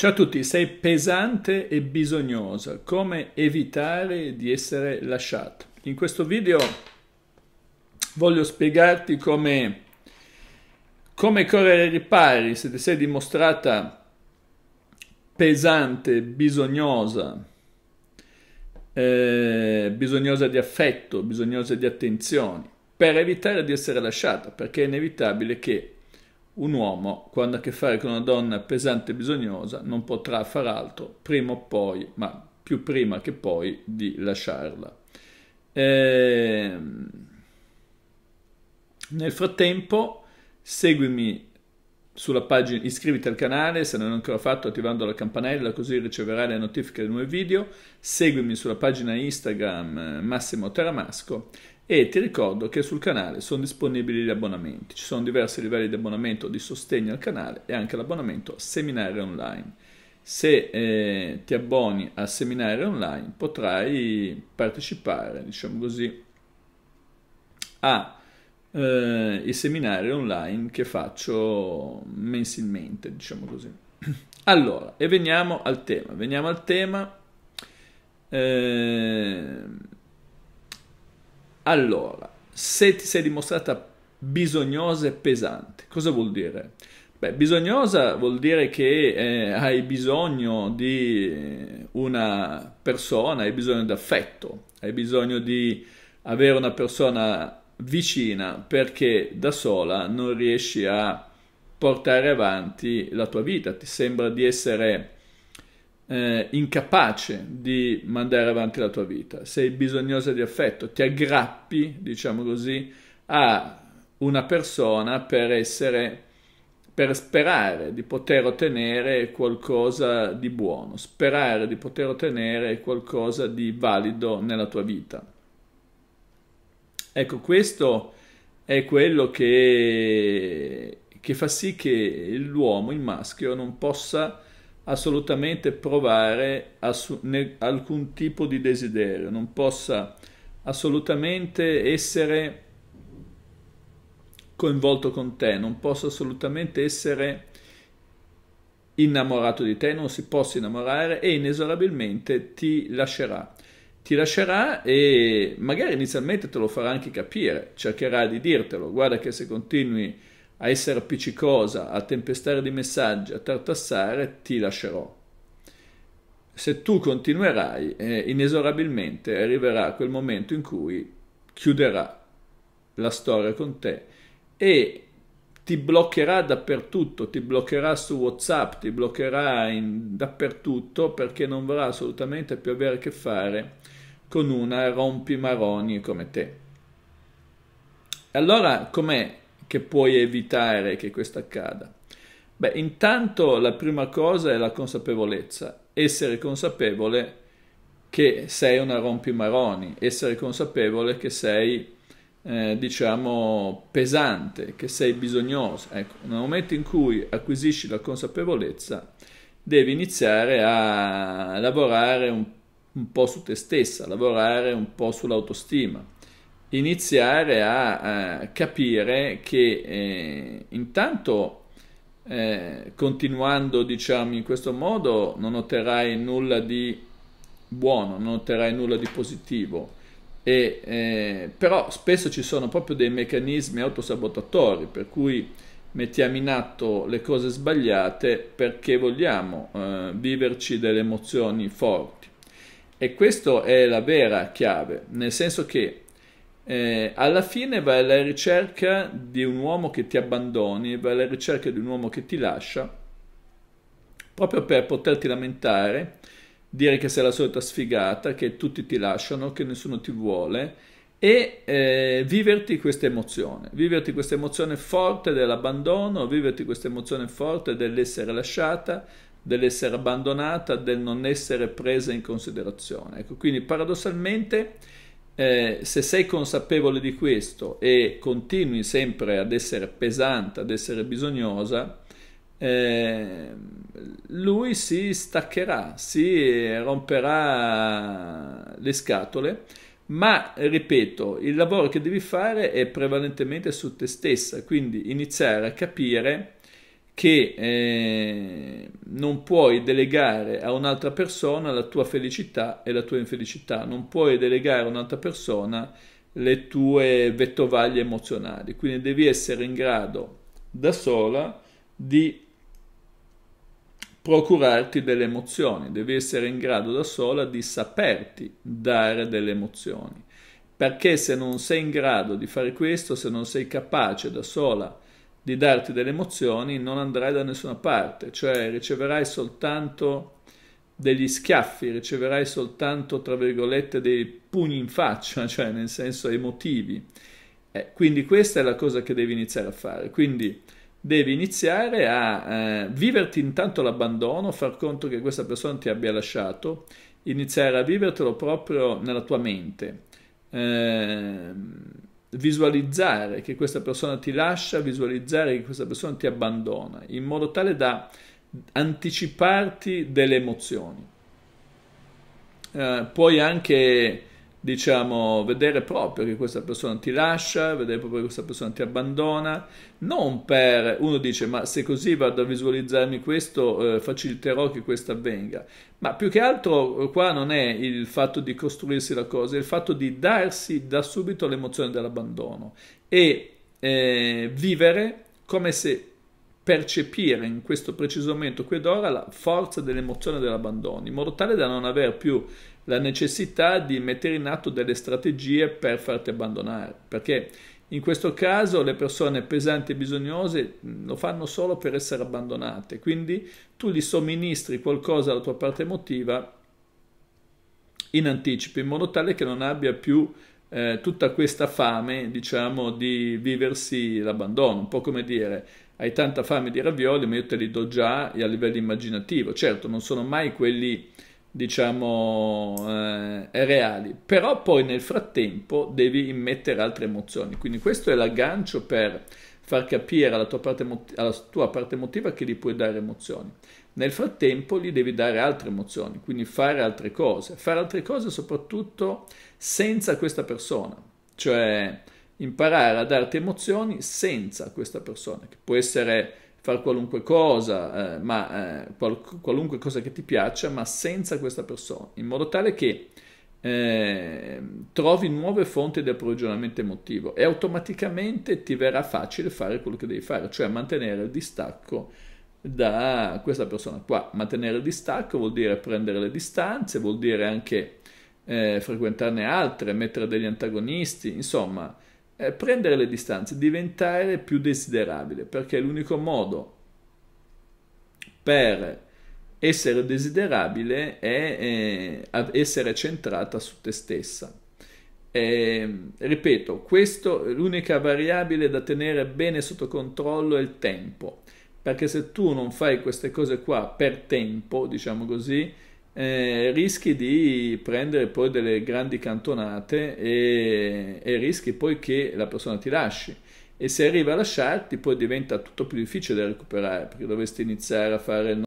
Ciao a tutti, sei pesante e bisognosa, come evitare di essere lasciato? In questo video voglio spiegarti come, come correre ai ripari se ti sei dimostrata pesante, bisognosa, eh, bisognosa di affetto, bisognosa di attenzioni, per evitare di essere lasciata, perché è inevitabile che un uomo, quando ha a che fare con una donna pesante e bisognosa, non potrà far altro, prima o poi, ma più prima che poi, di lasciarla. Eh, nel frattempo, seguimi sulla pagina, iscriviti al canale se non l'hai ancora fatto attivando la campanella così riceverai le notifiche dei nuovi video, seguimi sulla pagina Instagram eh, Massimo Teramasco e ti ricordo che sul canale sono disponibili gli abbonamenti, ci sono diversi livelli di abbonamento di sostegno al canale e anche l'abbonamento seminario online. Se eh, ti abboni a seminario online potrai partecipare, diciamo così, ai eh, seminari online che faccio mensilmente, diciamo così. Allora, e veniamo al tema, veniamo al tema eh, allora, se ti sei dimostrata bisognosa e pesante, cosa vuol dire? Beh, bisognosa vuol dire che eh, hai bisogno di una persona, hai bisogno d'affetto, hai bisogno di avere una persona vicina perché da sola non riesci a portare avanti la tua vita, ti sembra di essere eh, incapace di mandare avanti la tua vita, sei bisognosa di affetto, ti aggrappi, diciamo così, a una persona per essere per sperare di poter ottenere qualcosa di buono, sperare di poter ottenere qualcosa di valido nella tua vita. Ecco, questo è quello che, che fa sì che l'uomo, il maschio, non possa assolutamente provare alcun tipo di desiderio, non possa assolutamente essere coinvolto con te, non possa assolutamente essere innamorato di te, non si possa innamorare e inesorabilmente ti lascerà. Ti lascerà e magari inizialmente te lo farà anche capire, cercherà di dirtelo, guarda che se continui a essere appiccicosa, a tempestare di messaggi, a tartassare, ti lascerò. Se tu continuerai, eh, inesorabilmente arriverà quel momento in cui chiuderà la storia con te e ti bloccherà dappertutto, ti bloccherà su WhatsApp, ti bloccherà in, dappertutto perché non vorrà assolutamente più avere a che fare con una rompimaroni come te. Allora com'è che puoi evitare che questo accada? Beh, intanto la prima cosa è la consapevolezza, essere consapevole che sei una rompimaroni, essere consapevole che sei, eh, diciamo, pesante, che sei bisognoso. Ecco, nel momento in cui acquisisci la consapevolezza, devi iniziare a lavorare un, un po' su te stessa, lavorare un po' sull'autostima iniziare a, a capire che eh, intanto eh, continuando diciamo in questo modo non otterrai nulla di buono, non otterrai nulla di positivo. E, eh, però spesso ci sono proprio dei meccanismi autosabotatori per cui mettiamo in atto le cose sbagliate perché vogliamo eh, viverci delle emozioni forti. E questa è la vera chiave, nel senso che eh, alla fine vai alla ricerca di un uomo che ti abbandoni, vai alla ricerca di un uomo che ti lascia, proprio per poterti lamentare, dire che sei la solita sfigata, che tutti ti lasciano, che nessuno ti vuole e eh, viverti questa emozione, viverti questa emozione forte dell'abbandono, viverti questa emozione forte dell'essere lasciata, dell'essere abbandonata, del non essere presa in considerazione. Ecco, quindi paradossalmente eh, se sei consapevole di questo e continui sempre ad essere pesante, ad essere bisognosa, eh, lui si staccherà, si romperà le scatole, ma ripeto, il lavoro che devi fare è prevalentemente su te stessa, quindi iniziare a capire che eh, non puoi delegare a un'altra persona la tua felicità e la tua infelicità, non puoi delegare a un'altra persona le tue vettovaglie emozionali, quindi devi essere in grado da sola di procurarti delle emozioni, devi essere in grado da sola di saperti dare delle emozioni, perché se non sei in grado di fare questo, se non sei capace da sola di darti delle emozioni non andrai da nessuna parte, cioè riceverai soltanto degli schiaffi, riceverai soltanto, tra virgolette, dei pugni in faccia, cioè nel senso emotivi. Eh, quindi questa è la cosa che devi iniziare a fare. Quindi devi iniziare a eh, viverti intanto l'abbandono, far conto che questa persona ti abbia lasciato, iniziare a vivertelo proprio nella tua mente. Eh, visualizzare che questa persona ti lascia, visualizzare che questa persona ti abbandona, in modo tale da anticiparti delle emozioni. Eh, puoi anche diciamo, vedere proprio che questa persona ti lascia, vedere proprio che questa persona ti abbandona, non per, uno dice, ma se così vado a visualizzarmi questo, eh, faciliterò che questo avvenga, ma più che altro eh, qua non è il fatto di costruirsi la cosa, è il fatto di darsi da subito l'emozione dell'abbandono e eh, vivere come se percepire in questo preciso momento qui ed ora la forza dell'emozione dell'abbandono, in modo tale da non avere più la necessità di mettere in atto delle strategie per farti abbandonare, perché in questo caso le persone pesanti e bisognose lo fanno solo per essere abbandonate, quindi tu gli somministri qualcosa alla tua parte emotiva in anticipo, in modo tale che non abbia più eh, tutta questa fame, diciamo, di viversi l'abbandono, un po' come dire hai tanta fame di ravioli ma io te li do già e a livello immaginativo, certo non sono mai quelli diciamo eh, eh reali, però poi nel frattempo devi immettere altre emozioni, quindi questo è l'aggancio per far capire alla tua, parte, alla tua parte emotiva che gli puoi dare emozioni. Nel frattempo gli devi dare altre emozioni, quindi fare altre cose, fare altre cose soprattutto senza questa persona, cioè imparare a darti emozioni senza questa persona, che può essere fare qualunque cosa, eh, ma eh, qual- qualunque cosa che ti piaccia, ma senza questa persona, in modo tale che eh, trovi nuove fonti di approvvigionamento emotivo e automaticamente ti verrà facile fare quello che devi fare, cioè mantenere il distacco da questa persona qua. Mantenere il distacco vuol dire prendere le distanze, vuol dire anche eh, frequentarne altre, mettere degli antagonisti, insomma, eh, prendere le distanze, diventare più desiderabile, perché è l'unico modo per essere desiderabile è eh, essere centrata su te stessa. Eh, ripeto, questo, l'unica variabile da tenere bene sotto controllo è il tempo, perché se tu non fai queste cose qua per tempo, diciamo così, eh, rischi di prendere poi delle grandi cantonate e, e rischi poi che la persona ti lasci e se arriva a lasciarti poi diventa tutto più difficile da recuperare perché dovresti iniziare a fare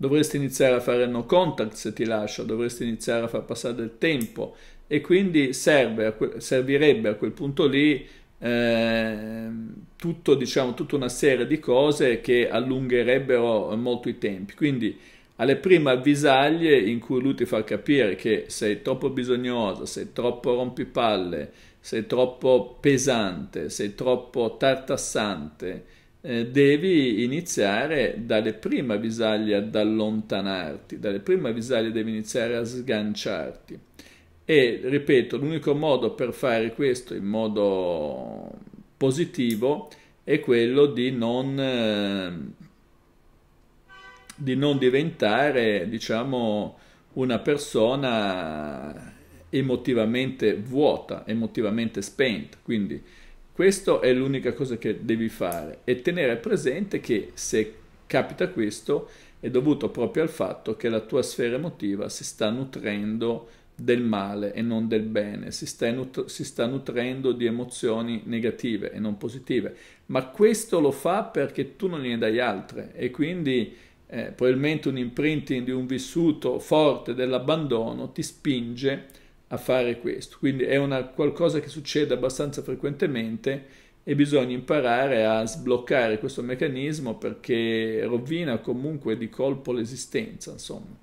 dovresti iniziare a fare no contact se ti lascia, dovresti iniziare a far passare del tempo e quindi serve, servirebbe a quel punto lì eh, tutto, diciamo, tutta una serie di cose che allungherebbero molto i tempi. Quindi alle prime avvisaglie in cui lui ti fa capire che sei troppo bisognosa, sei troppo rompipalle, sei troppo pesante, sei troppo tartassante, eh, devi iniziare dalle prime avvisaglie ad allontanarti, dalle prime avvisaglie devi iniziare a sganciarti. E ripeto, l'unico modo per fare questo in modo positivo è quello di non, eh, di non diventare, diciamo, una persona emotivamente vuota, emotivamente spenta. Quindi questo è l'unica cosa che devi fare e tenere presente che se capita questo è dovuto proprio al fatto che la tua sfera emotiva si sta nutrendo del male e non del bene, si sta, si sta nutrendo di emozioni negative e non positive, ma questo lo fa perché tu non ne dai altre e quindi eh, probabilmente un imprinting di un vissuto forte dell'abbandono ti spinge a a fare questo. Quindi è una, qualcosa che succede abbastanza frequentemente e bisogna imparare a sbloccare questo meccanismo perché rovina comunque di colpo l'esistenza, insomma.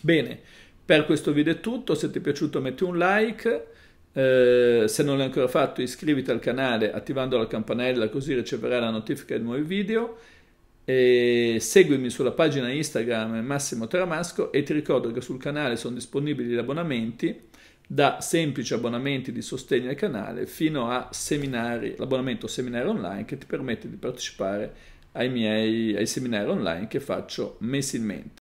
Bene, per questo video è tutto, se ti è piaciuto metti un like, eh, se non l'hai ancora fatto iscriviti al canale attivando la campanella così riceverai la notifica dei nuovi video e seguimi sulla pagina Instagram Massimo Tramasco e ti ricordo che sul canale sono disponibili gli abbonamenti da semplici abbonamenti di sostegno al canale fino a seminari, l'abbonamento seminario online che ti permette di partecipare ai miei ai seminari online che faccio mensilmente.